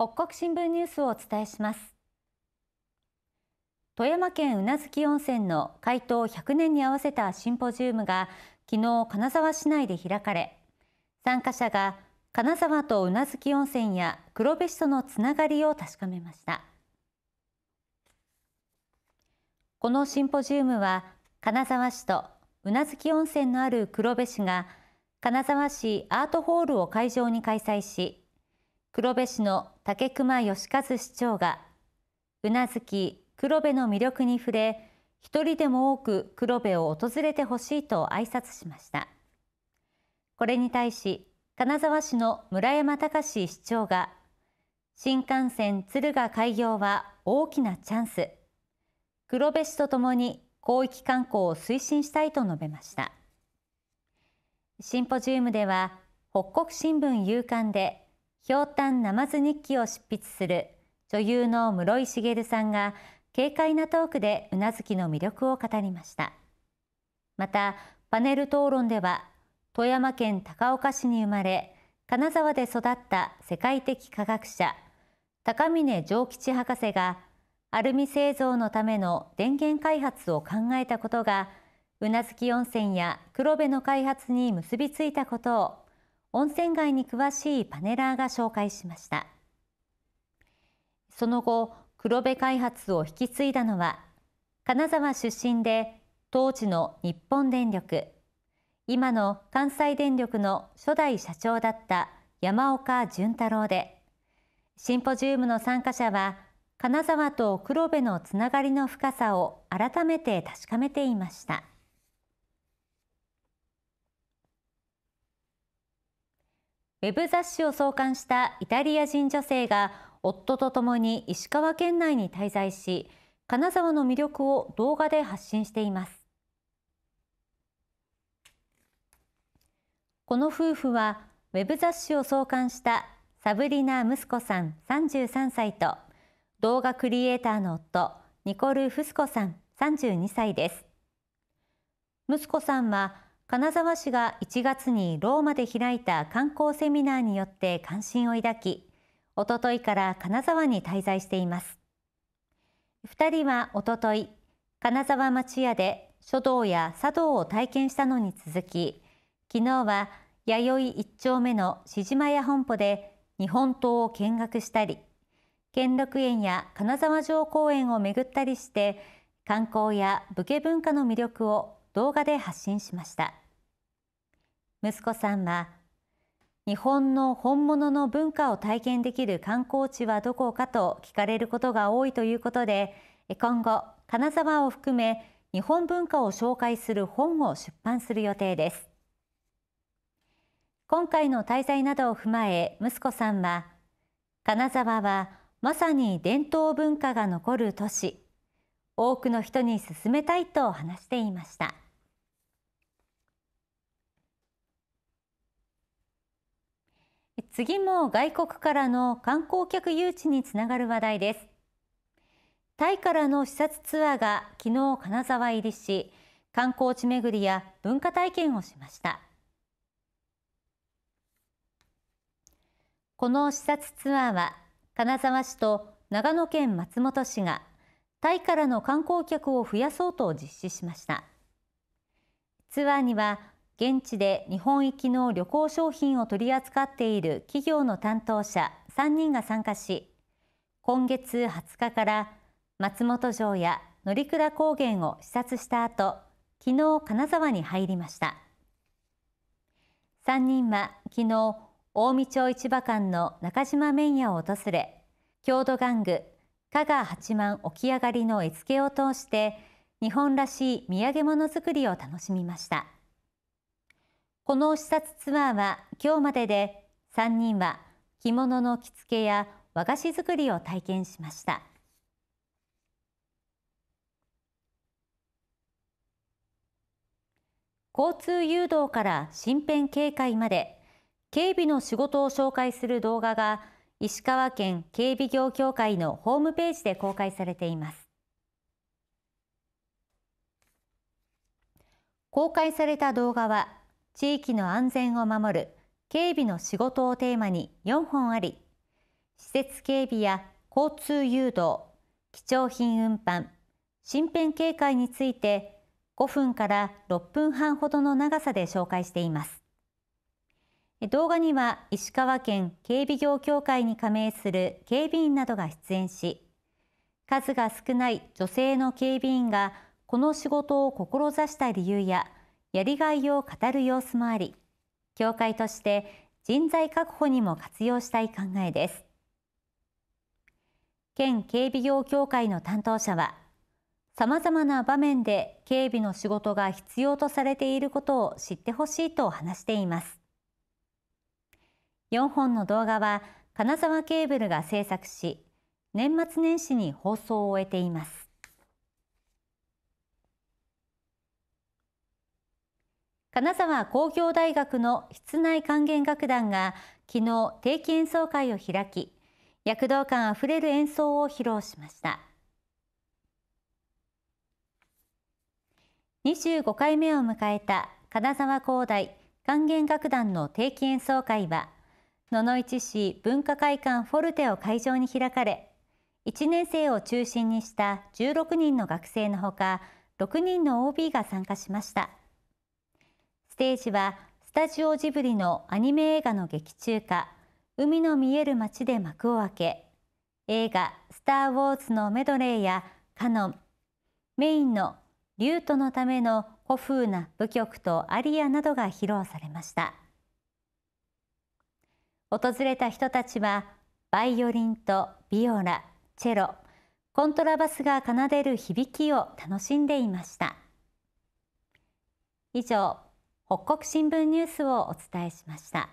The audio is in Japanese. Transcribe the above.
北国新聞ニュースをお伝えします富山県宇奈月温泉の開湯100年に合わせたシンポジウムが昨日金沢市内で開かれ参加者が金沢と宇奈月温泉や黒部市とのつながりを確かめましたこのシンポジウムは金沢市と宇奈月温泉のある黒部市が金沢市アートホールを会場に開催し黒部市の竹熊義和市長がうなずき黒部の魅力に触れ一人でも多く黒部を訪れてほしいと挨拶しましたこれに対し金沢市の村山隆市長が新幹線敦賀開業は大きなチャンス黒部市とともに広域観光を推進したいと述べましたシンポジウムでは北国新聞夕刊でひょうたんなまず日記を執筆する女優の室井茂さんが軽快なトークでうなずきの魅力を語りましたまたパネル討論では富山県高岡市に生まれ金沢で育った世界的科学者高峰常吉博士がアルミ製造のための電源開発を考えたことがうなずき温泉や黒部の開発に結びついたことを温泉街に詳しいパネラーが紹介しましたその後黒部開発を引き継いだのは金沢出身で当時の日本電力今の関西電力の初代社長だった山岡淳太郎でシンポジウムの参加者は金沢と黒部のつながりの深さを改めて確かめていました。ウェブ雑誌を創刊したイタリア人女性が夫と共に石川県内に滞在し金沢の魅力を動画で発信していますこの夫婦はウェブ雑誌を創刊したサブリナ息子さん33歳と動画クリエイターの夫ニコル・フスコさん32歳です息子さんは金沢市が1月にローマで開いた観光セミナーによって関心を抱き、おとといから金沢に滞在しています。2人はおととい、金沢町屋で書道や茶道を体験したのに続き、昨日は弥生1丁目の志島屋本舗で日本刀を見学したり、兼六園や金沢城公園を巡ったりして、観光や武家文化の魅力を動画で発信しました息子さんは日本の本物の文化を体験できる観光地はどこかと聞かれることが多いということで今後金沢を含め日本文化を紹介する本を出版する予定です今回の滞在などを踏まえ息子さんは金沢はまさに伝統文化が残る都市多くの人に勧めたいと話していました。次も外国からの観光客誘致につながる話題ですタイからの視察ツアーが昨日金沢入りし観光地巡りや文化体験をしましたこの視察ツアーは金沢市と長野県松本市がタイからの観光客を増やそうと実施しましたツアーには現地で日本行きの旅行商品を取り扱っている企業の担当者3人が参加し今月20日から松本城や乗鞍高原を視察した後昨日金沢に入りました3人は昨日近江町市場間の中島麺屋を訪れ郷土玩具加賀八幡起き上がりの絵付けを通して日本らしい土産物作りを楽しみました。この視察ツアーは今日までで3人は着物の着付けや和菓子作りを体験しました交通誘導から身辺警戒まで警備の仕事を紹介する動画が石川県警備業協会のホームページで公開されています公開された動画は地域の安全を守る警備の仕事をテーマに4本あり、施設警備や交通誘導、貴重品運搬、身辺警戒について5分から6分半ほどの長さで紹介しています。動画には石川県警備業協会に加盟する警備員などが出演し、数が少ない女性の警備員がこの仕事を志した理由ややりがいを語る様子もあり協会として人材確保にも活用したい考えです県警備業協会の担当者はさまざまな場面で警備の仕事が必要とされていることを知ってほしいと話しています4本の動画は金沢ケーブルが制作し年末年始に放送を終えています金沢工業大学の室内管弦楽団が昨日定期演奏会を開き躍動感あふれる演奏を披露しました25回目を迎えた金沢工大管弦楽団の定期演奏会は野々市市文化会館フォルテを会場に開かれ1年生を中心にした16人の学生のほか6人の OB が参加しました。ステージはスタジオジブリのアニメ映画の劇中歌海の見える街で幕を開け映画スターウォーズのメドレーやカノンメインの竜トのための古風な舞曲とアリアなどが披露されました訪れた人たちはバイオリンとビオラチェロコントラバスが奏でる響きを楽しんでいました以上北国新聞ニュースをお伝えしました。